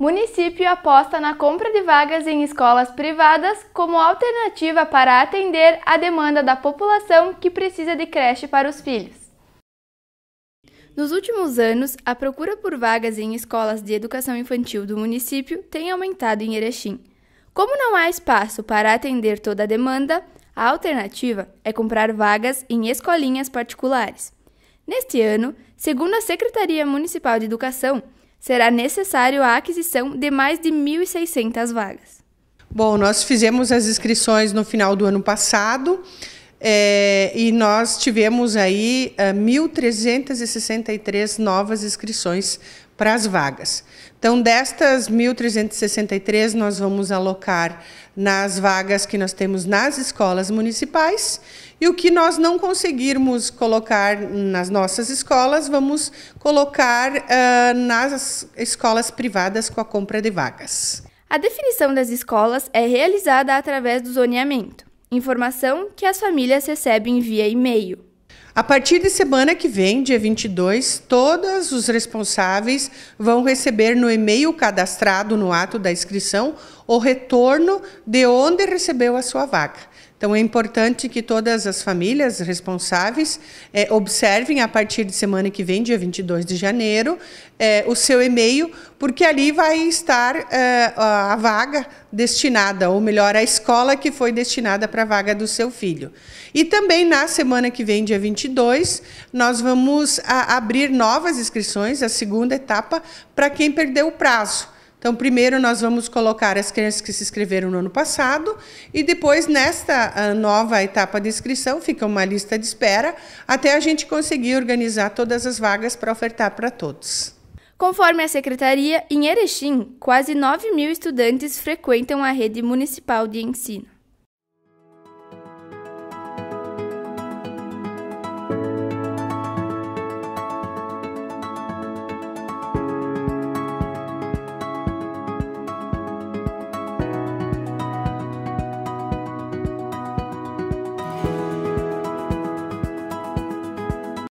Município aposta na compra de vagas em escolas privadas como alternativa para atender a demanda da população que precisa de creche para os filhos. Nos últimos anos, a procura por vagas em escolas de educação infantil do município tem aumentado em Erechim. Como não há espaço para atender toda a demanda, a alternativa é comprar vagas em escolinhas particulares. Neste ano, segundo a Secretaria Municipal de Educação, será necessário a aquisição de mais de 1.600 vagas. Bom, nós fizemos as inscrições no final do ano passado. É, e nós tivemos aí 1.363 é, novas inscrições para as vagas. Então, destas 1.363, nós vamos alocar nas vagas que nós temos nas escolas municipais e o que nós não conseguirmos colocar nas nossas escolas, vamos colocar uh, nas escolas privadas com a compra de vagas. A definição das escolas é realizada através do zoneamento. Informação que as famílias recebem via e-mail. A partir de semana que vem, dia 22, todos os responsáveis vão receber no e-mail cadastrado no ato da inscrição o retorno de onde recebeu a sua vaca. Então, é importante que todas as famílias responsáveis é, observem, a partir de semana que vem, dia 22 de janeiro, é, o seu e-mail, porque ali vai estar é, a vaga destinada, ou melhor, a escola que foi destinada para a vaga do seu filho. E também, na semana que vem, dia 22, nós vamos a, abrir novas inscrições, a segunda etapa, para quem perdeu o prazo. Então, primeiro nós vamos colocar as crianças que se inscreveram no ano passado e depois, nesta ah, nova etapa de inscrição, fica uma lista de espera até a gente conseguir organizar todas as vagas para ofertar para todos. Conforme a Secretaria, em Erechim, quase 9 mil estudantes frequentam a rede municipal de ensino.